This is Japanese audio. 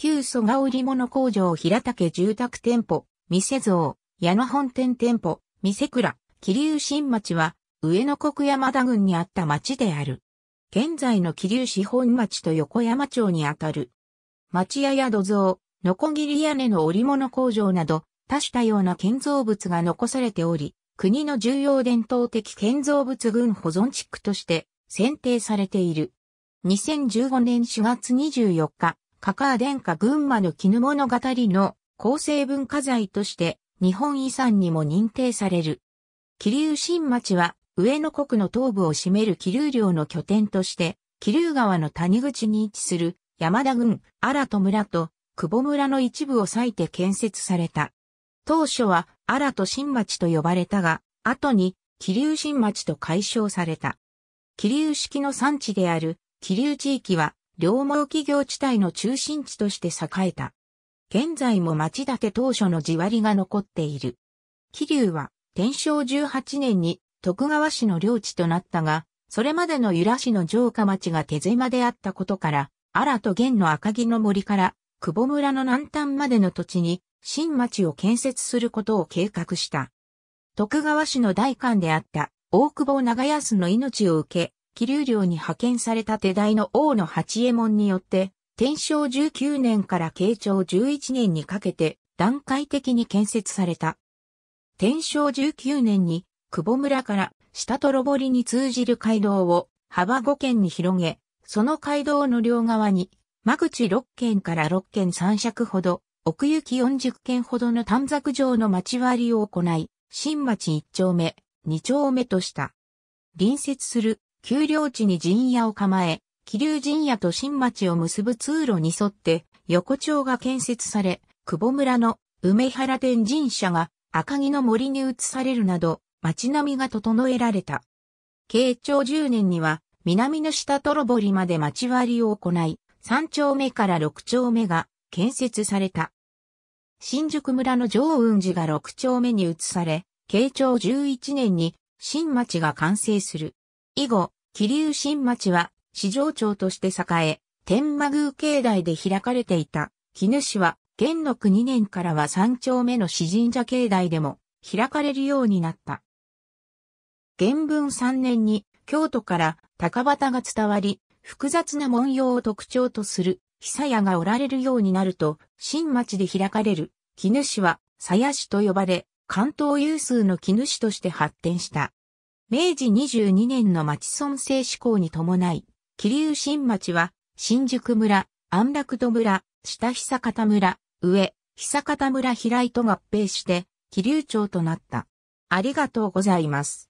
旧蘇我織物工場平竹住宅店舗、店像、矢野本店店舗、店倉、桐生新町は、上野国山田郡にあった町である。現在の桐生市本町と横山町にあたる。町屋や土蔵、のこぎり屋根の織物工場など、多種多様な建造物が残されており、国の重要伝統的建造物群保存地区として選定されている。2015年4月24日、カカア殿下群馬の絹物語の構成文化財として日本遺産にも認定される。桐生新町は上野国の東部を占める桐生領の拠点として、桐生川の谷口に位置する山田郡、荒戸村と久保村の一部を割いて建設された。当初は荒戸新町と呼ばれたが、後に桐生新町と解消された。桐生式の産地である桐生地域は両毛企業地帯の中心地として栄えた。現在も町だて当初の地割りが残っている。桐生は、天正18年に徳川市の領地となったが、それまでの由良市の城下町が手狭であったことから、荒と玄の赤木の森から、久保村の南端までの土地に、新町を建設することを計画した。徳川氏の大官であった大久保長安の命を受け、気流領に派遣された手代の王の八右衛門によって、天正19年から慶長11年にかけて段階的に建設された。天正19年に、久保村から下と泥りに通じる街道を幅5軒に広げ、その街道の両側に、間口6軒から6軒3尺ほど、奥行き40軒ほどの短冊状の町割りを行い、新町1丁目、2丁目とした。隣接する丘陵地に陣屋を構え、気流陣屋と新町を結ぶ通路に沿って横丁が建設され、久保村の梅原天神社が赤城の森に移されるなど街並みが整えられた。慶長10年には南の下とろぼりまで町割りを行い、3丁目から6丁目が建設された。新宿村の上雲寺が6丁目に移され、慶長11年に新町が完成する。以後、桐生新町は、市場町として栄え、天満宮境内で開かれていた、絹市は、元禄2年からは3丁目の詩神社境内でも、開かれるようになった。元文3年に、京都から高畑が伝わり、複雑な文様を特徴とする、久屋がおられるようになると、新町で開かれる、絹市は、鞘師と呼ばれ、関東有数の絹市として発展した。明治22年の町村制施行に伴い、桐生新町は、新宿村、安楽戸村、下久方村、上、久方村平井と合併して、桐生町となった。ありがとうございます。